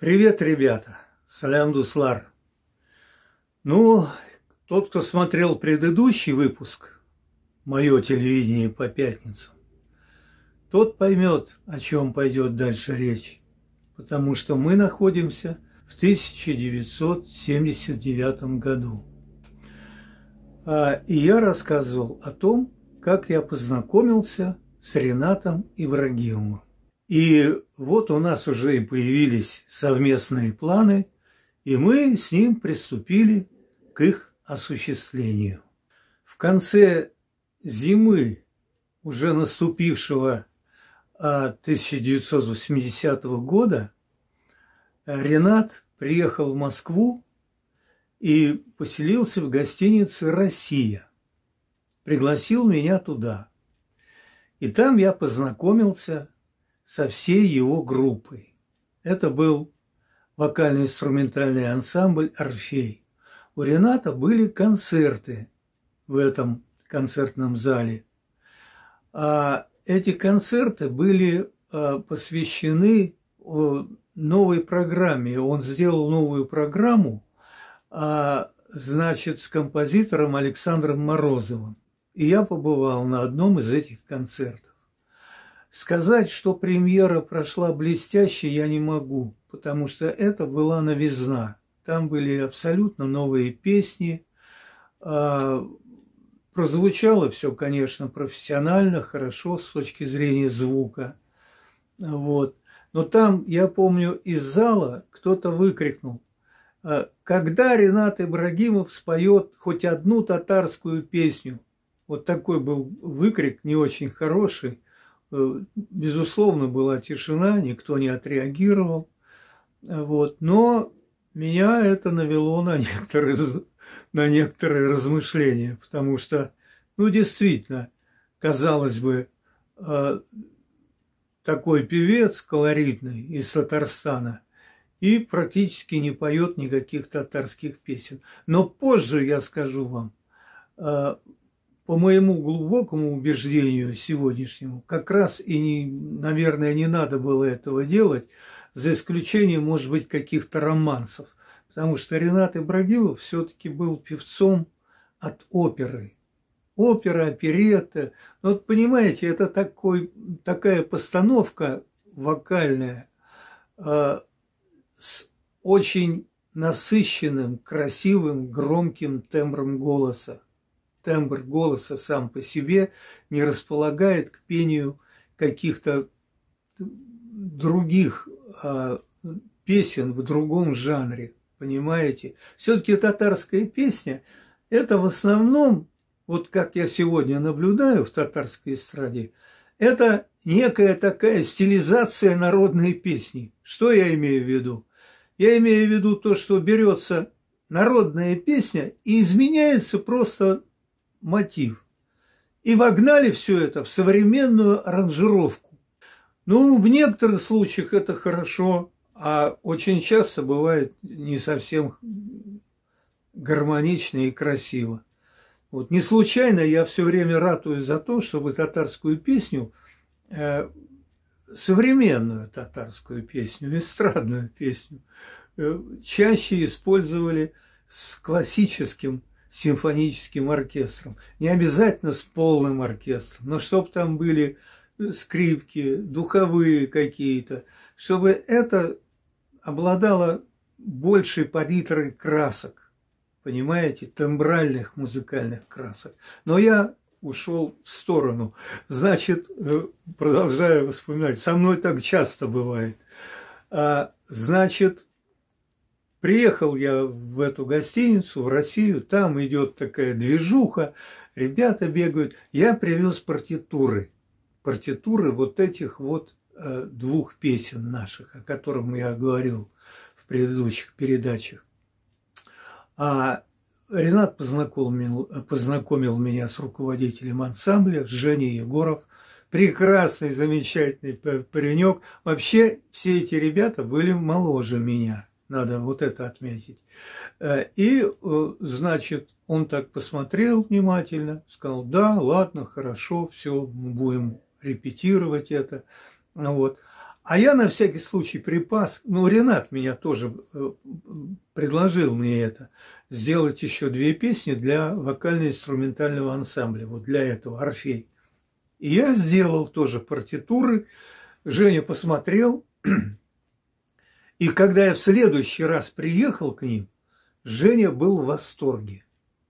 Привет, ребята! Салям Дуслар! Ну, тот, кто смотрел предыдущий выпуск «Мое телевидение по пятницам», тот поймет, о чем пойдет дальше речь, потому что мы находимся в 1979 году. А, и я рассказывал о том, как я познакомился с Ренатом Ибрагимовым. И вот у нас уже и появились совместные планы, и мы с ним приступили к их осуществлению. В конце зимы, уже наступившего 1980 а, года, Ренат приехал в Москву и поселился в гостинице «Россия». Пригласил меня туда. И там я познакомился со всей его группой. Это был вокально-инструментальный ансамбль «Орфей». У Рената были концерты в этом концертном зале. А эти концерты были а, посвящены новой программе. Он сделал новую программу, а, значит, с композитором Александром Морозовым. И я побывал на одном из этих концертов. Сказать, что премьера прошла блестяще, я не могу, потому что это была новизна. Там были абсолютно новые песни. А, прозвучало все, конечно, профессионально, хорошо с точки зрения звука. Вот. Но там, я помню, из зала кто-то выкрикнул, «А, когда Ренат Ибрагимов споет хоть одну татарскую песню. Вот такой был выкрик, не очень хороший. Э, безусловно, была тишина, никто не отреагировал. Вот. Но меня это навело на некоторые, на некоторые размышления, потому что, ну, действительно, казалось бы, э, такой певец колоритный из Татарстана и практически не поет никаких татарских песен. Но позже я скажу вам, э, по моему глубокому убеждению сегодняшнему, как раз и, не, наверное, не надо было этого делать, за исключением, может быть, каких-то романсов. Потому что Ренат Ибрагилов все-таки был певцом от оперы. Опера, оперетта. Ну, вот понимаете, это такой, такая постановка вокальная э, с очень насыщенным, красивым, громким тембром голоса тембр голоса сам по себе не располагает к пению каких-то других а, песен в другом жанре, понимаете? Все-таки татарская песня – это в основном, вот как я сегодня наблюдаю в татарской эстраде, это некая такая стилизация народной песни. Что я имею в виду? Я имею в виду то, что берется народная песня и изменяется просто мотив. И вогнали все это в современную аранжировку. Ну, в некоторых случаях это хорошо, а очень часто бывает не совсем гармонично и красиво. Вот не случайно я все время ратую за то, чтобы татарскую песню, э, современную татарскую песню, эстрадную песню, э, чаще использовали с классическим симфоническим оркестром. Не обязательно с полным оркестром, но чтобы там были скрипки, духовые какие-то, чтобы это обладало большей палитрой красок, понимаете, тембральных музыкальных красок. Но я ушел в сторону. Значит, э, продолжаю вспоминать, со мной так часто бывает. А, значит, Приехал я в эту гостиницу, в Россию, там идет такая движуха, ребята бегают. Я привез партитуры, партитуры вот этих вот э, двух песен наших, о которых я говорил в предыдущих передачах. А Ренат познакомил, познакомил меня с руководителем ансамбля, Женей Егоров. Прекрасный, замечательный паренек. Вообще все эти ребята были моложе меня – надо вот это отметить. Э, и, э, значит, он так посмотрел внимательно, сказал, да, ладно, хорошо, все, мы будем репетировать это. Вот. А я на всякий случай припас, ну, Ренат меня тоже э, предложил мне это, сделать еще две песни для вокально-инструментального ансамбля, вот для этого, «Орфей». И я сделал тоже партитуры, Женя посмотрел, И когда я в следующий раз приехал к ним, Женя был в восторге.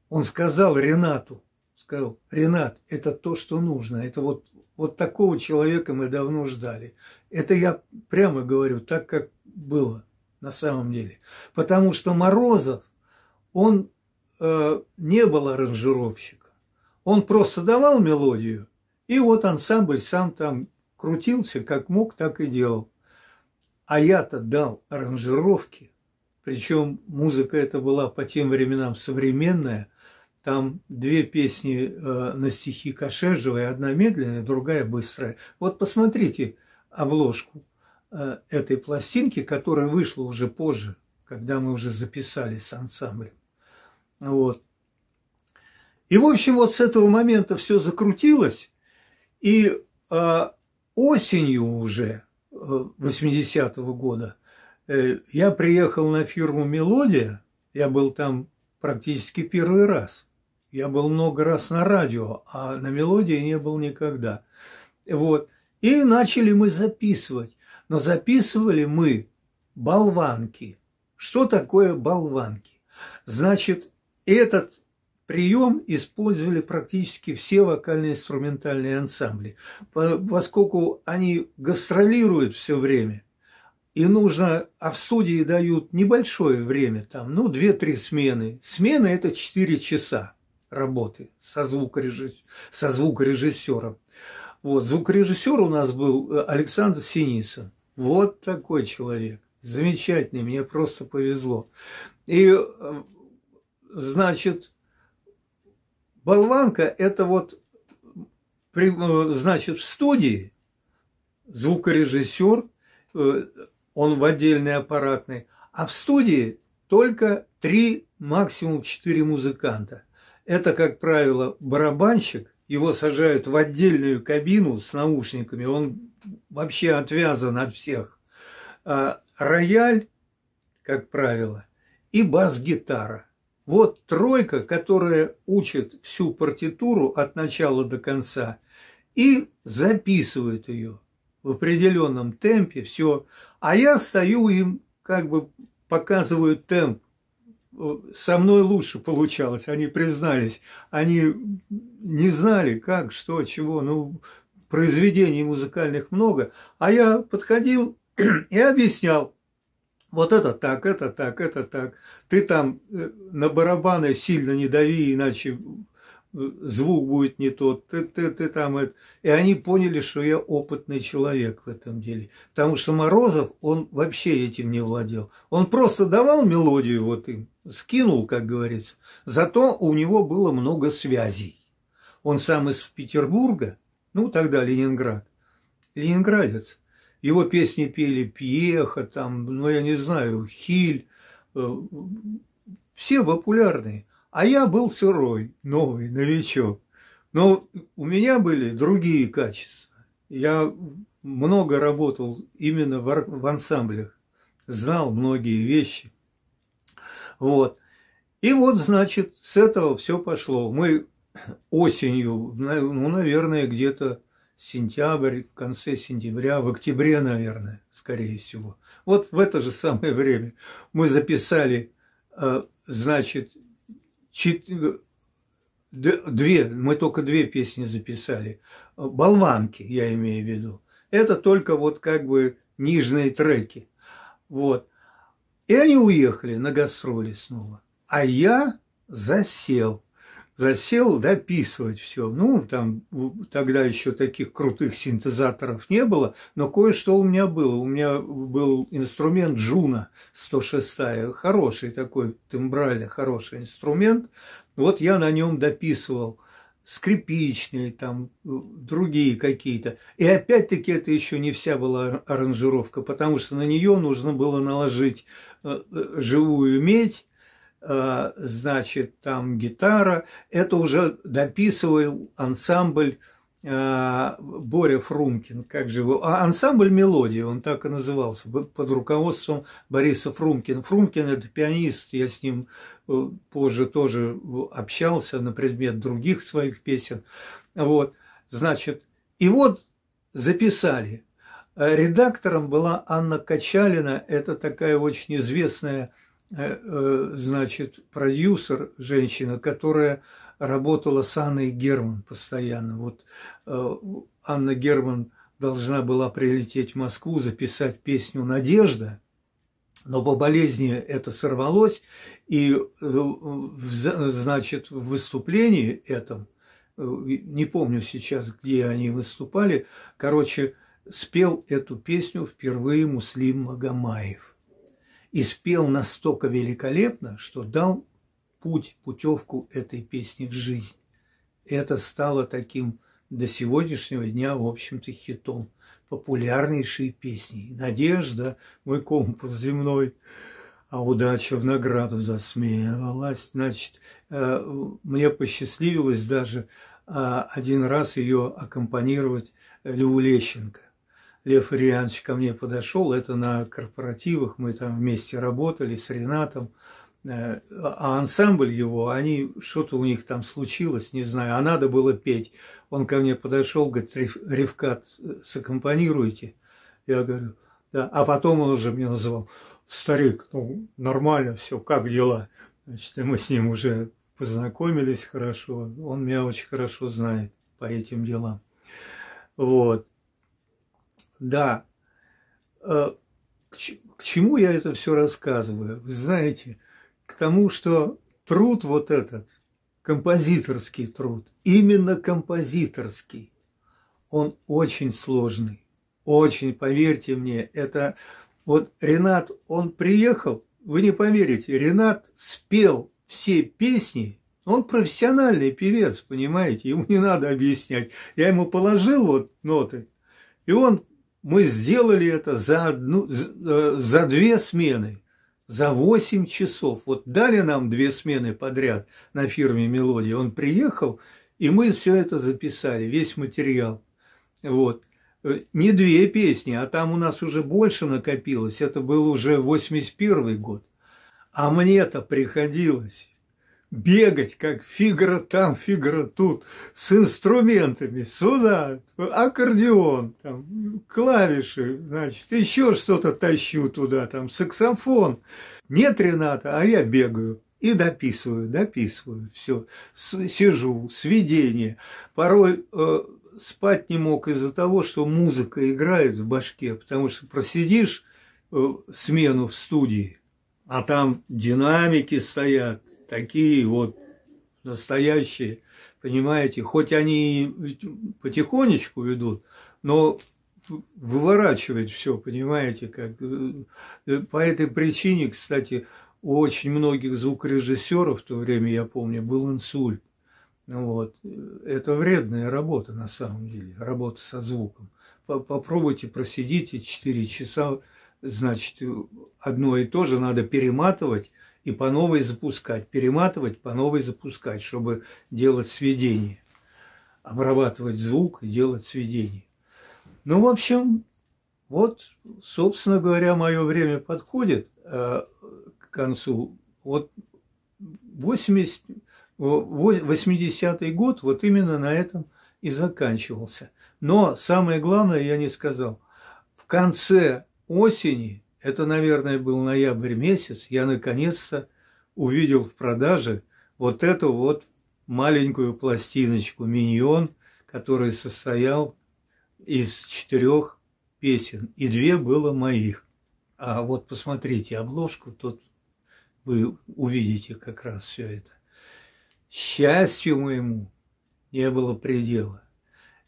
Он сказал Ренату, сказал, Ренат, это то, что нужно, это вот, вот такого человека мы давно ждали. Это я прямо говорю, так как было на самом деле. Потому что Морозов, он э, не был аранжировщиком. Он просто давал мелодию, и вот ансамбль сам там крутился, как мог, так и делал. А я-то дал аранжировки, причем музыка это была по тем временам современная. Там две песни э, на стихи Кашежева, одна медленная, другая быстрая. Вот посмотрите обложку э, этой пластинки, которая вышла уже позже, когда мы уже записали с ансамблем. Вот. И, в общем, вот с этого момента все закрутилось, и э, осенью уже – 80-го года, э, я приехал на фирму «Мелодия», я был там практически первый раз. Я был много раз на радио, а на «Мелодии» не был никогда. Вот. И начали мы записывать. Но записывали мы болванки. Что такое болванки? Значит, этот прием использовали практически все вокально-инструментальные ансамбли, поскольку они гастролируют все время. И нужно, а в студии дают небольшое время, там, ну, 2-3 смены. Смена – это 4 часа работы со, звукореж... со звукорежиссером. Вот, звукорежиссер у нас был э, Александр Синицын. Вот такой человек. Замечательный, мне просто повезло. И, э, значит, Болванка – это вот, э, значит, в студии звукорежиссер, э, он в отдельной аппаратной, а в студии только три, максимум четыре музыканта. Это, как правило, барабанщик, его сажают в отдельную кабину с наушниками, он вообще отвязан от всех. А рояль, как правило, и бас-гитара. Вот тройка, которая учит всю партитуру от начала до конца и записывает ее в определенном темпе, все. А я стою им, как бы показываю темп. Со мной лучше получалось, они признались. Они не знали, как, что, чего. Ну, произведений музыкальных много. А я подходил и объяснял, вот это так, это так, это так. Ты там э, на барабаны сильно не дави, иначе э, звук будет не тот, ты, ты, ты там это. И они поняли, что я опытный человек в этом деле. Потому что Морозов, он вообще этим не владел. Он просто давал мелодию, вот им, скинул, как говорится. Зато у него было много связей. Он сам из Петербурга, ну тогда Ленинград, ленинградец. Его песни пели Пьеха, там, ну, я не знаю, Хиль, э, все популярные. А я был сырой, новый, новичок. Но у меня были другие качества. Я много работал именно в, в ансамблях, знал многие вещи. Вот. И вот, значит, с этого все пошло. Мы осенью, ну, наверное, где-то сентябрь, в конце сентября, в октябре, наверное, скорее всего. Вот в это же самое время мы записали, э, значит, чет... две, мы только две песни записали. Болванки, я имею в виду. Это только вот как бы нижние треки. Вот. И они уехали на гастроли снова. А я засел – засел дописывать все. Ну, там тогда еще таких крутых синтезаторов не было, но кое-что у меня было. У меня был инструмент Juno 106, хороший такой, тембральный хороший инструмент. Вот я на нем дописывал скрипичные, там, другие какие-то. И опять-таки это еще не вся была аранжировка, потому что на нее нужно было наложить э, э, живую медь, Э, значит, там гитара. Это уже дописывал ансамбль э, Боря Фрумкин, как же его, а ансамбль «Мелодия», он так и назывался, под руководством Бориса Фрумкина. Фрумкин – это пианист, я с ним э, позже тоже общался на предмет других своих песен. Вот, значит, и вот записали. Редактором была Анна Качалина, это такая очень известная Э, э, значит, продюсер, женщина, которая работала с Анной Герман постоянно. Вот э, Анна Герман должна была прилететь в Москву, записать песню «Надежда», но по болезни это сорвалось, и, значит, в выступлении этом, не помню сейчас, где они выступали, короче, спел эту песню впервые Муслим Магомаев – и спел настолько великолепно, что дал путь, путевку этой песни в жизнь. Это стало таким до сегодняшнего дня, в общем-то, хитом. популярнейшей песней. «Надежда, мой компас земной», а удача в награду засмеялась. Значит, э, мне посчастливилось даже э, один раз ее аккомпанировать Льву Лещенко. Лев Ильянович ко мне подошел, это на корпоративах, мы там вместе работали с Ренатом, э, а ансамбль его, они, что-то у них там случилось, не знаю, а надо было петь. Он ко мне подошел, говорит, Ревкат, э, саккомпанируйте. Я говорю, да. А потом он уже меня называл, старик, ну, нормально все, как дела? Значит, мы с ним уже познакомились хорошо, он меня очень хорошо знает по этим делам. Вот да. Э, к чему я это все рассказываю? Вы знаете, к тому, что труд вот этот, композиторский труд, именно композиторский, он очень сложный, очень, поверьте мне, это вот Ренат, он приехал, вы не поверите, Ренат спел все песни, он профессиональный певец, понимаете, ему не надо объяснять. Я ему положил вот ноты, и он мы сделали это за, одну, э, за две смены, за 8 часов. Вот дали нам две смены подряд на фирме «Мелодия». Он приехал, и мы все это записали, весь материал. Вот. Э, не две песни, а там у нас уже больше накопилось. Это был уже 81 год. А мне-то приходилось бегать, как фигра там, фигра тут, с инструментами сюда, аккордеон, там, клавиши, значит, еще что-то тащу туда, там, саксофон. Нет Рената, а я бегаю. И дописываю, дописываю, все, сижу, сведение. Порой э, спать не мог из-за того, что музыка играет в башке, потому что просидишь э, смену в студии, а там динамики стоят, такие вот настоящие, понимаете, хоть они потихонечку ведут, но выворачивать все, понимаете, как э, по этой причине, кстати, у очень многих звукорежиссеров в то время, я помню, был инсульт. Ну вот. Э, это вредная работа на самом деле, работа со звуком. Попробуйте, просидите 4 часа, значит, одно и то же надо перематывать, и по новой запускать, перематывать, по новой запускать, чтобы делать сведение, обрабатывать звук и делать сведение. Ну, в общем, вот, собственно говоря, мое время подходит э, к концу. Вот 80, 80 год вот именно на этом и заканчивался. Но самое главное я не сказал. В конце осени это, наверное, был ноябрь месяц. Я наконец-то увидел в продаже вот эту вот маленькую пластиночку «Миньон», который состоял из четырех песен, и две было моих. А вот посмотрите обложку, тут вы увидите как раз все это. Счастью моему не было предела.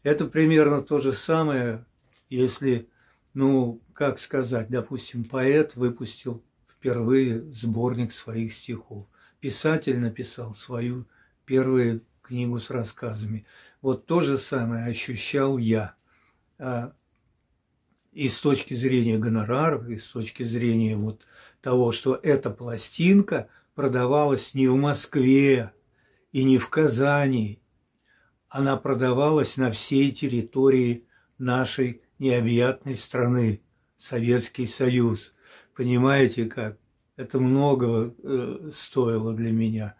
Это примерно то же самое, если ну, как сказать, допустим, поэт выпустил впервые сборник своих стихов. Писатель написал свою первую книгу с рассказами. Вот то же самое ощущал я. А, и с точки зрения гонораров, и с точки зрения вот того, что эта пластинка продавалась не в Москве и не в Казани, она продавалась на всей территории нашей необъятной страны, Советский Союз. Понимаете как? Это многого э, стоило для меня.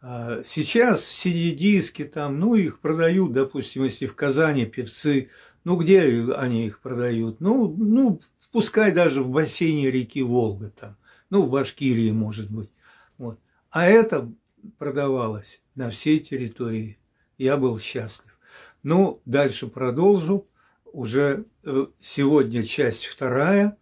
А сейчас CD-диски там, ну, их продают, допустим, если в Казани певцы, ну, где они их продают? Ну, ну пускай даже в бассейне реки Волга там, ну, в Башкирии, может быть. Вот. А это продавалось на всей территории. Я был счастлив. Ну, дальше продолжу уже э, сегодня часть вторая,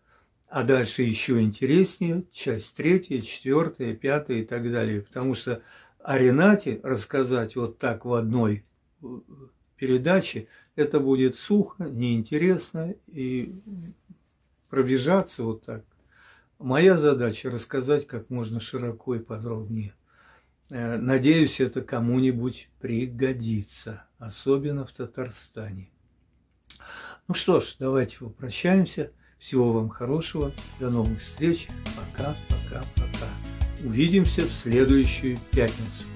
а дальше еще интереснее, часть третья, четвертая, пятая и так далее. Потому что о Ренате рассказать вот так в одной э, передаче, это будет сухо, неинтересно и пробежаться вот так. Моя задача рассказать как можно широко и подробнее. Э, надеюсь, это кому-нибудь пригодится, особенно в Татарстане. Ну что ж, давайте попрощаемся. Всего вам хорошего. До новых встреч. Пока, пока, пока. Увидимся в следующую пятницу.